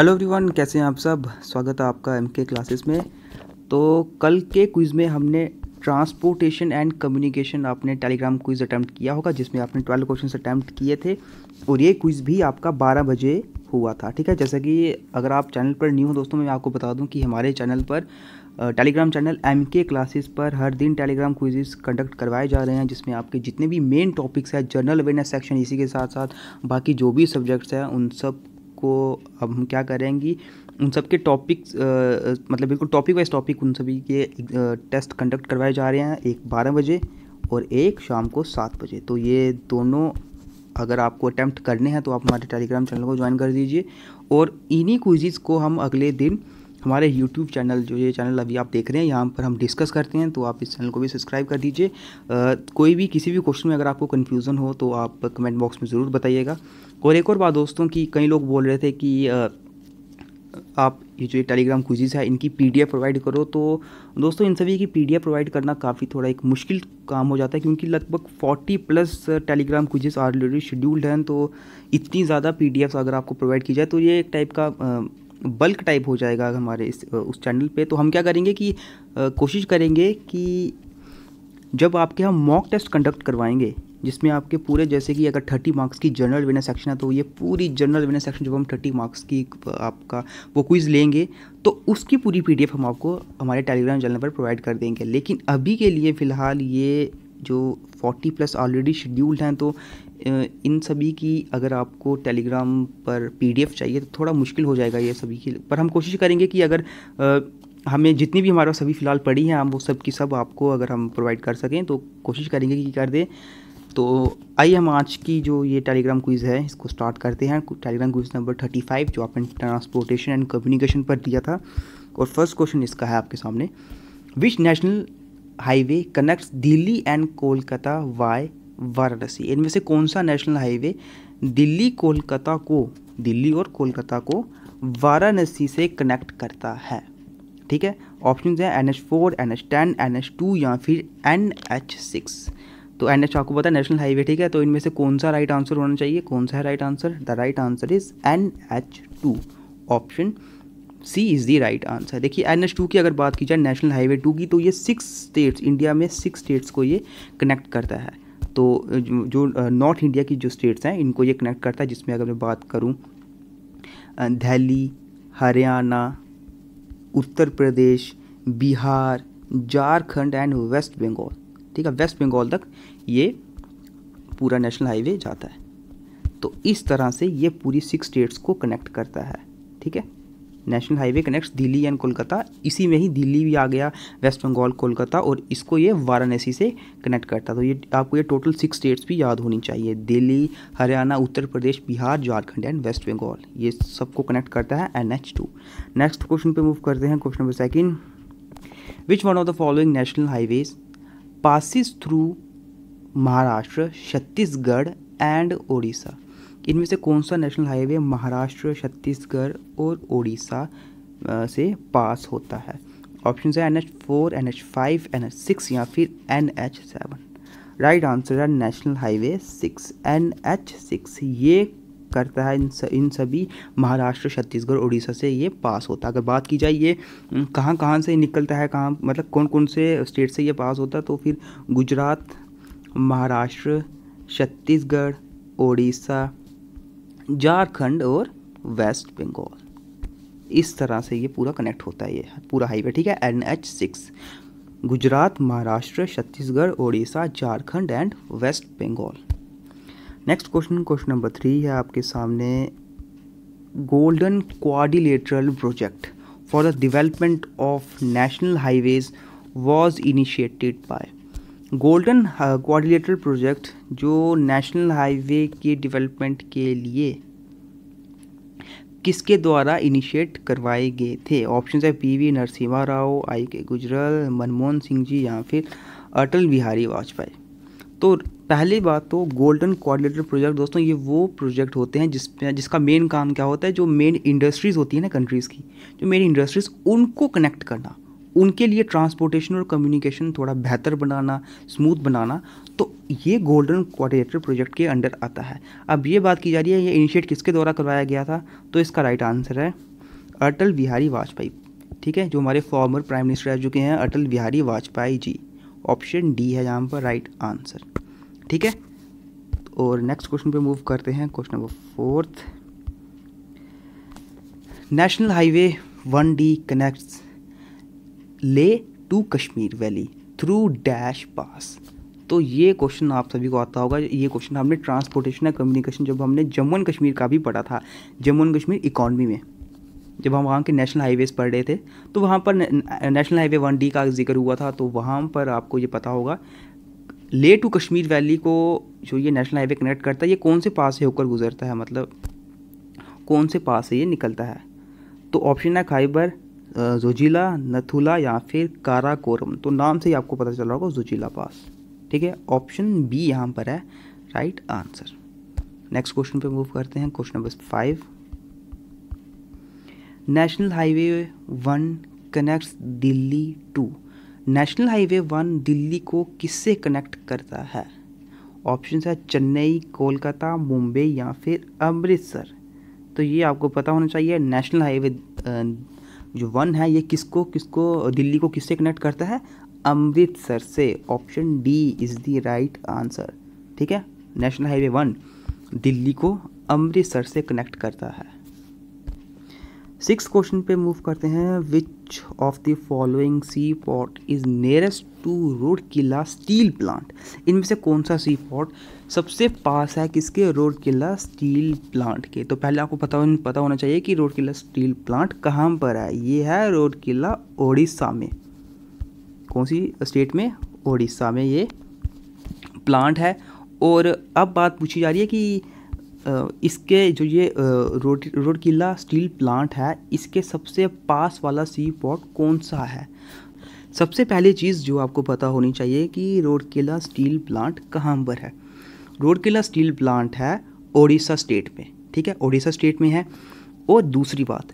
hello everyone कैसे हैं आप सब स्वागत है आपका एम के क्लासेस में तो कल के क्विज़ में हमने ट्रांसपोर्टेशन एंड कम्युनिकेशन आपने टेलीग्राम क्विज़ अटैम्प्ट किया होगा जिसमें आपने ट्वेल्व क्वेश्चन अटैम्प्ट किए थे और ये क्विज़ भी आपका बारह बजे हुआ था ठीक है जैसा कि अगर आप चैनल पर न्यू हो दोस्तों मैं आपको बता दूँ कि हमारे चैनल पर Telegram channel M K classes पर हर दिन टेलीग्राम क्विजेस कंडक्ट करवाए जा रहे हैं जिसमें आपके जितने भी मेन टॉपिक्स हैं जनरल अवेयरनेस सेक्शन इसी के साथ साथ बाकी जो भी सब्जेक्ट्स हैं उन सब को अब हम क्या करेंगे उन सब के टॉपिक्स मतलब बिल्कुल टॉपिक वाइज टॉपिक उन सभी के टेस्ट कंडक्ट करवाए जा रहे हैं एक बारह बजे और एक शाम को सात बजे तो ये दोनों अगर आपको अटैम्प्ट करने हैं तो आप हमारे टेलीग्राम चैनल को ज्वाइन कर दीजिए और इन्हीं क्विज़ को हम अगले दिन हमारे YouTube चैनल जो ये चैनल अभी आप देख रहे हैं यहाँ पर हम डिस्कस करते हैं तो आप इस चैनल को भी सब्सक्राइब कर दीजिए कोई भी किसी भी क्वेश्चन में अगर आपको कन्फ्यूज़न हो तो आप कमेंट बॉक्स में ज़रूर बताइएगा और एक और बात दोस्तों कि कई लोग बोल रहे थे कि आप ये जो टेलीग्राम क्विजीज़ है इनकी पी प्रोवाइड करो तो दोस्तों इन सभी की पी प्रोवाइड करना काफ़ी थोड़ा एक मुश्किल काम हो जाता है क्योंकि लगभग 40 plus Telegram quizzes already scheduled हैं तो इतनी ज़्यादा पी अगर आपको प्रोवाइड की जाए तो ये एक टाइप का आ, बल्क टाइप हो जाएगा हमारे इस उस चैनल पे तो हम क्या करेंगे कि कोशिश करेंगे कि जब आपके हम मॉक टेस्ट कंडक्ट करवाएंगे जिसमें आपके पूरे जैसे कि अगर थर्टी मार्क्स की जनरल विनर सेक्शन है तो ये पूरी जनरल विनर सेक्शन जब हम थर्टी मार्क्स की आपका वो क्विज़ लेंगे तो उसकी पूरी पीडीएफ हम आपको हमारे टेलीग्राम चैनल पर प्रोवाइड कर देंगे लेकिन अभी के लिए फ़िलहाल ये जो 40 प्लस ऑलरेडी शेड्यूल्ड हैं तो इन सभी की अगर आपको टेलीग्राम पर पीडीएफ चाहिए तो थोड़ा मुश्किल हो जाएगा ये सभी की पर हम कोशिश करेंगे कि अगर हमें जितनी भी हमारा सभी फ़िलहाल पड़ी हैं हम वो सब की सब आपको अगर हम प्रोवाइड कर सकें तो कोशिश करेंगे कि कर दें तो आइए हम आज की जो ये टेलीग्राम क्विज़ है इसको स्टार्ट करते हैं Telegram quiz number thirty five जो आपने ट्रांसपोर्टेशन एंड कम्युनिकेशन पर दिया था और फर्स्ट क्वेश्चन इसका है आपके सामने which national highway connects Delhi and Kolkata via Varanasi इनमें से कौन सा नेशनल हाईवे दिल्ली कोलकाता को दिल्ली और कोलकाता को वाराणसी से कनेक्ट करता है ठीक है ऑप्शन हैं N H four N H ten N H two या फिर एन एच सिक्स तो एन एच आपको पता है नेशनल हाईवे ठीक है तो इनमें से कौन सा राइट आंसर होना चाहिए कौन सा है right answer the right answer is N H two option C is the right answer देखिए एन एच टू की अगर बात की जाए नेशनल हाईवे टू की तो ये सिक्स स्टेट्स इंडिया में सिक्स स्टेट्स को ये कनेक्ट करता है तो जो नॉर्थ इंडिया की जो स्टेट्स हैं इनको ये कनेक्ट करता है जिसमें अगर मैं बात करूँ दिल्ली हरियाणा उत्तर प्रदेश बिहार झारखंड एंड वेस्ट बंगाल ठीक है वेस्ट बंगाल तक ये पूरा नेशनल हाईवे जाता है तो इस तरह से ये पूरी सिक्स स्टेट्स को कनेक्ट करता है ठीक है national highway connects Delhi and Kolkata इसी में ही दिल्ली भी आ गया वेस्ट बंगाल कोलकाता और इसको ये वाराणसी से कनेक्ट करता तो ये आपको ये टोटल सिक्स स्टेट्स भी याद होनी चाहिए दिल्ली हरियाणा उत्तर प्रदेश बिहार झारखंड एंड वेस्ट बंगाल ये सबको कनेक्ट करता है एन टू नेक्स्ट क्वेश्चन पर मूव करते हैं question number second which one of the following national highways passes through Maharashtra Chhattisgarh and Orissa इनमें से कौन सा नेशनल हाईवे महाराष्ट्र छत्तीसगढ़ और उड़ीसा से पास होता है ऑप्शन है N H four N H five N H six या फिर N H seven right answer है national highway six N H six ये करता है इन इन सभी महाराष्ट्र छत्तीसगढ़ उड़ीसा से ये पास होता है अगर बात की जाए ये कहाँ कहाँ से निकलता है कहाँ मतलब कौन कौन से स्टेट से ये पास होता है तो फिर गुजरात महाराष्ट्र छत्तीसगढ़ उड़ीसा झारखंड और वेस्ट बंगाल इस तरह से ये पूरा कनेक्ट होता है ये पूरा हाईवे ठीक है N H six Gujarat Maharashtra Chhattisgarh Odisha Jharkhand and West Bengal next question question number three है आपके सामने golden quadrilateral project for the development of national highways was initiated by golden quadrilateral project जो नेशनल हाईवे के डेवलपमेंट के लिए किसके द्वारा इनिशिएट करवाए गए थे ऑप्शन है P V Narasimha Rao I K Gujral Manmohan Singh जी या फिर अटल बिहारी वाजपेयी तो पहली बात तो गोल्डन कोऑर्डिनेटर प्रोजेक्ट दोस्तों ये वो प्रोजेक्ट होते हैं जिस जिसका मेन काम क्या होता है जो मेन इंडस्ट्रीज़ होती है ना कंट्रीज़ की जो मेन इंडस्ट्रीज़ उनको कनेक्ट करना उनके लिए ट्रांसपोर्टेशन और कम्युनिकेशन थोड़ा बेहतर बनाना स्मूथ बनाना तो ये गोल्डन कोऑर्डिनेटर प्रोजेक्ट के अंडर आता है अब ये बात की जा रही है ये इनिशिएट किसके द्वारा करवाया गया था तो इसका राइट आंसर है अटल बिहारी वाजपेयी ठीक है जो हमारे फॉर्मर प्राइम मिनिस्टर रह चुके हैं अटल बिहारी वाजपेयी जी ऑप्शन डी है यहाँ पर राइट आंसर ठीक है और नेक्स्ट क्वेश्चन पे मूव करते हैं question number fourth national highway one D connects Leh to Kashmir valley through dash pass तो ये क्वेश्चन आप सभी को आता होगा ये क्वेश्चन हमने ट्रांसपोर्टेशन एंड कम्युनिकेशन जब हमने जम्मू एंड कश्मीर का भी पढ़ा था जम्मू एंड कश्मीर इकॉनमी में जब हम वहाँ के नेशनल हाईवेज़ पढ़ रहे थे तो वहाँ पर नेशनल हाईवे वन डी का जिक्र हुआ था तो वहाँ पर आपको ये पता होगा ले टू कश्मीर वैली को जो ये नेशनल हाईवे कनेक्ट करता है ये कौन से पास से होकर गुजरता है मतलब कौन से पास से ये निकलता है तो ऑप्शन है खाइबर जोजिला नथुला या फिर काराकोरम तो नाम से ही आपको पता चल रहा होगा जोजिला पास ठीक है ऑप्शन बी यहाँ पर है राइट आंसर नेक्स्ट क्वेश्चन पे मूव करते हैं question number five national highway one connects Delhi to national highway one Delhi को किससे कनेक्ट करता है ऑप्शन है चेन्नई कोलकाता मुंबई या फिर अमृतसर तो ये आपको पता होना चाहिए नेशनल हाईवे जो वन है ये किसको किसको दिल्ली को किससे कनेक्ट करता है अमृतसर से option D is the right answer ठीक है नेशनल हाईवे वन दिल्ली को अमृतसर से कनेक्ट करता है सिक्स क्वेश्चन पे मूव करते हैं which of the following sea port is nearest to Rourkela steel plant इनमें से कौन सा सी पॉट सबसे पास है किसके रोड किला स्टील प्लांट के तो पहले आपको पता पता होना चाहिए कि रोड किला स्टील प्लांट कहाँ पर है ये है रोड किला ओडिशा में कौन सी स्टेट में ओडिशा में ये प्लांट है और अब बात पूछी जा रही है कि इसके जो ये रोड रोडकिला स्टील प्लांट है इसके सबसे पास वाला सी पॉट कौन सा है सबसे पहली चीज़ जो आपको पता होनी चाहिए कि रोडकिला स्टील प्लांट कहाँ पर है रोडकिला स्टील प्लांट है ओडिशा स्टेट में ठीक है ओडिशा स्टेट में है और दूसरी बात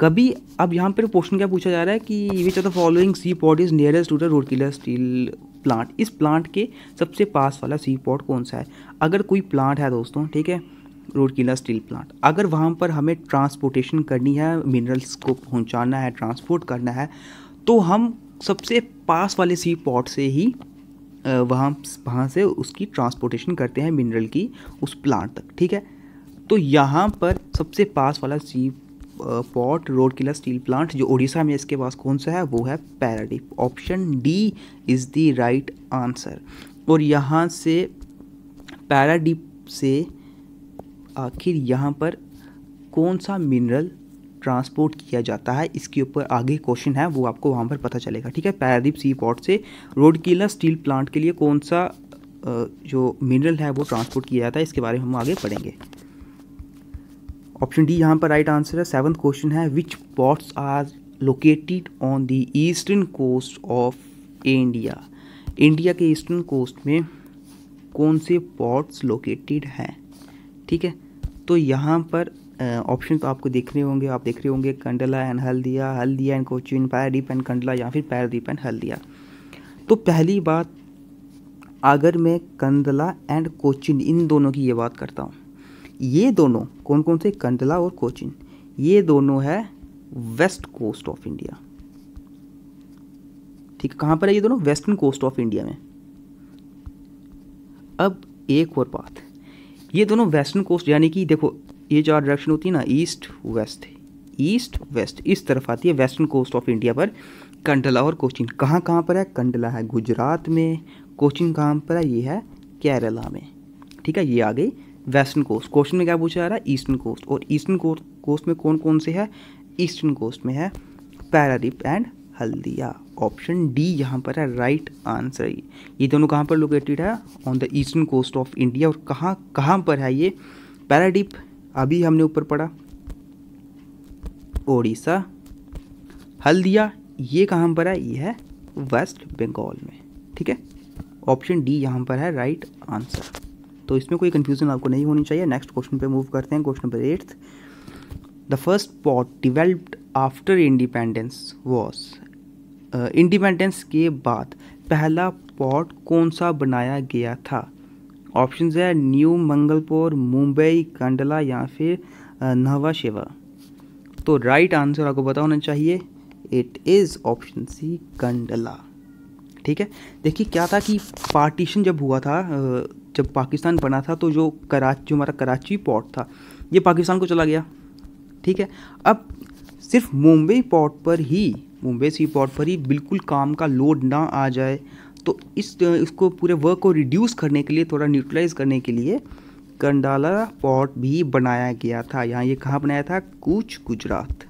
कभी अब यहाँ पर क्वेश्चन क्या पूछा जा रहा है कि which are the following sea port is nearest to the Rourkela steel plant इस प्लांट के सबसे पास वाला सी पॉट कौन सा है अगर कोई प्लांट है दोस्तों ठीक है रोडकीला स्टील प्लांट अगर वहाँ पर हमें ट्रांसपोर्टेशन करनी है मिनरल्स को पहुँचाना है ट्रांसपोर्ट करना है तो हम सबसे पास वाले सी पॉट से ही वहाँ वहाँ से उसकी ट्रांसपोर्टेशन करते हैं मिनरल की उस प्लांट तक ठीक है तो यहाँ पर सबसे पास वाला sea port Rourkela steel plant जो उड़ीसा में इसके पास कौन सा है वो है Paradip option D is the right answer और यहाँ से पैराडीप से आखिर यहाँ पर कौन सा मिनरल ट्रांसपोर्ट किया जाता है इसके ऊपर आगे क्वेश्चन है वो आपको वहाँ पर पता चलेगा ठीक है पैरादीप सी पॉट से रोड किला स्टील प्लांट के लिए कौन सा जो मिनरल है वो ट्रांसपोर्ट किया जाता है इसके बारे में हम आगे पढ़ेंगे ऑप्शन डी यहाँ पर राइट आंसर है सेवन क्वेश्चन है which ports are located on the eastern coast of India India के ईस्टर्न कोस्ट में कौन से पॉट्स लोकेटेड हैं ठीक है तो यहाँ पर ऑप्शन तो आपको देख रहे होंगे आप देख रहे होंगे Kandla and Haldia Haldia and Cochin Paradip and Kandla या फिर पैरदीप एंड हल्दिया तो पहली बात अगर मैं कंडला एंड कोचिन इन दोनों की ये बात करता हूँ ये दोनों कौन कौन से कंडला और कोचिन ये दोनों है वेस्ट कोस्ट ऑफ इंडिया ठीक कहां पर है ये दोनों वेस्टर्न कोस्ट ऑफ इंडिया में अब एक और बात ये दोनों वेस्टर्न कोस्ट यानी कि देखो ये चार डायरेक्शन होती है ना ईस्ट वेस्ट ईस्ट वेस्ट इस तरफ आती है वेस्टर्न कोस्ट ऑफ इंडिया पर कंडला और कोचिन कहां कहां पर है कंडला है गुजरात में कोचिन कहां पर है ये है केरला में ठीक है ये आ गई वेस्टर्न कोस्ट क्वेश्चन में क्या पूछा जा रहा है ईस्टर्न कोस्ट और ईस्टर्न कोस्ट में कौन कौन से है ईस्टर्न कोस्ट में है Paradip and Haldia option D यहाँ पर है राइट आंसर ये दोनों कहाँ पर लोकेटेड है on the eastern coast of India और कहाँ कहाँ पर है ये पैराडीप अभी हमने ऊपर पढ़ा ओडिशा हल्दिया ये कहाँ पर है ये है वेस्ट बंगाल में ठीक है ऑप्शन डी यहाँ पर है राइट आंसर तो इसमें कोई कन्फ्यूजन आपको नहीं होनी चाहिए नेक्स्ट क्वेश्चन पे मूव करते हैं question number eighth the first port developed after independence was independence के बाद पहला पॉट कौन सा बनाया गया था ऑप्शन है न्यू मंगलपुर मुंबई कंडला या फिर नवा uh, शेवा तो राइट आंसर आपको पता होना चाहिए it is option C Kandla ठीक है देखिए क्या था कि पार्टीशन जब हुआ था uh, जब पाकिस्तान बना था तो जो कराची जो हमारा कराची पोर्ट था ये पाकिस्तान को चला गया ठीक है अब सिर्फ मुंबई पोर्ट पर ही मुंबई सी पोर्ट पर ही बिल्कुल काम का लोड ना आ जाए तो इस इसको पूरे वर्क को रिड्यूस करने के लिए थोड़ा न्यूट्रलाइज करने के लिए कंडाला पोर्ट भी बनाया गया था यहाँ ये कहाँ बनाया था कूच गुजरात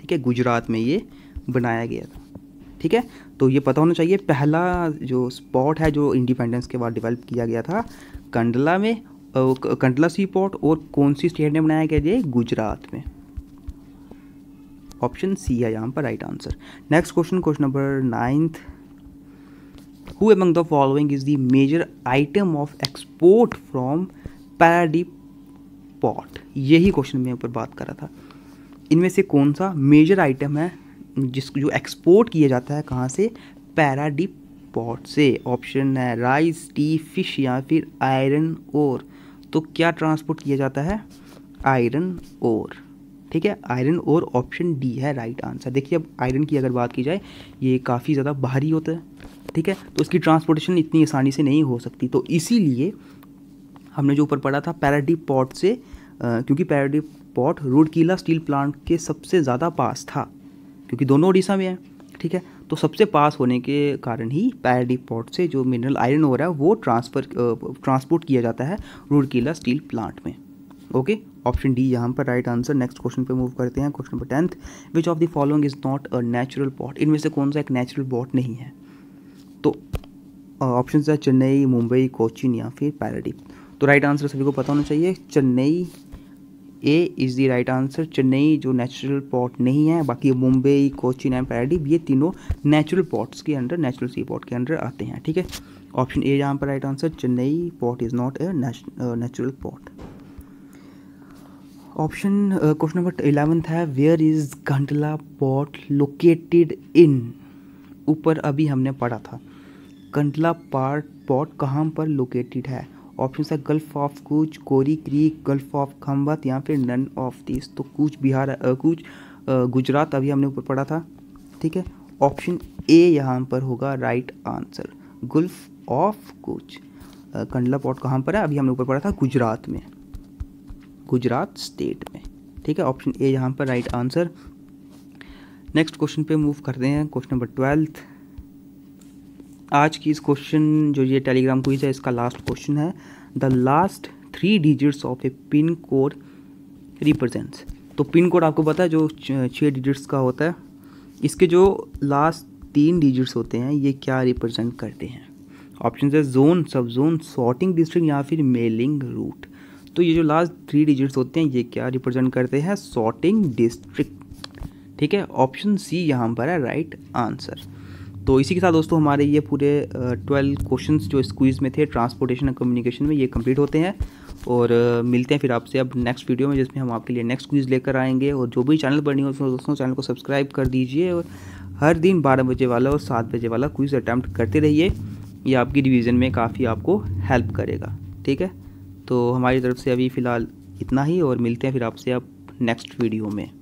ठीक है गुजरात में ये बनाया गया था ठीक है तो ये पता होना चाहिए पहला जो स्पॉट है जो इंडिपेंडेंस के बाद डेवलप किया गया था कंडला में कंडला सी पॉट और कौन सी स्टेट ने बनाया गया ये गुजरात में ऑप्शन सी है यहाँ पर right answer next question question number ninth who among the following is the major item of export from Paradip port यही क्वेश्चन मैं ऊपर बात कर रहा था इनमें से कौन सा मेजर आइटम है जिस जो एक्सपोर्ट किया जाता है कहाँ से पैराडीप पॉट से ऑप्शन है राइस टी फिश या फिर आयरन और तो क्या ट्रांसपोर्ट किया जाता है आयरन और ठीक है आयरन और ऑप्शन डी है राइट आंसर देखिए अब आयरन की अगर बात की जाए ये काफ़ी ज़्यादा भारी होता है ठीक है तो इसकी ट्रांसपोर्टेशन इतनी आसानी से नहीं हो सकती तो इसीलिए हमने जो ऊपर पढ़ा था पैराडीप पॉट से आ, क्योंकि Paradip port Rourkela steel plant के सबसे ज़्यादा पास था क्योंकि दोनों उड़ीसा में है ठीक है तो सबसे पास होने के कारण ही पैराडीप पोर्ट से जो मिनरल आयरन हो रहा है वो ट्रांसफर ट्रांसपोर्ट किया जाता है रुड़कीला स्टील प्लांट में ओके ऑप्शन डी यहाँ पर राइट आंसर नेक्स्ट क्वेश्चन पे मूव करते हैं question number tenth which of the following is not a natural port इनमें से कौन सा एक नेचुरल पॉट नहीं है तो ऑप्शन है चेन्नई मुंबई कोचिन या फिर पैराडीप तो राइट आंसर सभी को पता होना चाहिए Chennai A is the right answer Chennai जो नेचुरल पोर्ट नहीं है बाकी मुंबई कोचिन एंड पैराडीप ये तीनों नेचुरल पोर्ट्स के अंडर नेचुरल सी पोर्ट के अंडर आते हैं ठीक है ऑप्शन ए यहाँ पर right answer Chennai port is not a natural port option question number eleventh है where is Kandla port located in ऊपर अभी हमने पढ़ा था कंटला पार्ट पोर्ट कहाँ पर लोकेटेड है ऑप्शन है gulf of Kutch Kori creek gulf of Khambhat या फिर नन ऑफ दिस तो कूच बिहार कूच गुजरात अभी हमने ऊपर पढ़ा था ठीक है ऑप्शन ए यहाँ पर होगा right answer gulf of Kutch Kandla port कहाँ पर है अभी हमने ऊपर पढ़ा था गुजरात में गुजरात स्टेट में ठीक है ऑप्शन ए यहाँ पर राइट आंसर नेक्स्ट क्वेश्चन पे मूव करते हैं क्वेश्चन नंबर ट्वेल्थ आज की इस क्वेश्चन जो ये टेलीग्राम क्विज है इसका लास्ट क्वेश्चन है the last three digits of a pin code represents तो पिन कोड आपको पता है जो छः डिजिट्स का होता है इसके जो लास्ट तीन डिजिट्स होते हैं ये क्या रिप्रेजेंट करते हैं ऑप्शन है जोन सब जोन सॉर्टिंग डिस्ट्रिक्ट या फिर मेलिंग रूट तो ये जो लास्ट थ्री डिजिट्स होते हैं ये क्या रिप्रेजेंट करते हैं सॉर्टिंग डिस्ट्रिक्ट ठीक है ऑप्शन सी यहाँ पर है राइट right आंसर तो इसी के साथ दोस्तों हमारे ये पूरे ट्वेल्व क्वेश्चंस जो स्क्वीज़ में थे ट्रांसपोर्टेशन एंड कम्युनिकेशन में ये कंप्लीट होते हैं और मिलते हैं फिर आपसे अब नेक्स्ट वीडियो में जिसमें हम आपके लिए नेक्स्ट क्वीज़ लेकर आएंगे और जो भी चैनल बनी हो उसमें दोस्तों चैनल को सब्सक्राइब कर दीजिए और हर दिन बारह बजे वाला और सात बजे वाला क्विज़ अटैम्प्ट करते रहिए ये आपकी रिविज़न में काफ़ी आपको हेल्प करेगा ठीक है तो हमारी तरफ से अभी फ़िलहाल इतना ही और मिलते हैं फिर आपसे अब नेक्स्ट वीडियो में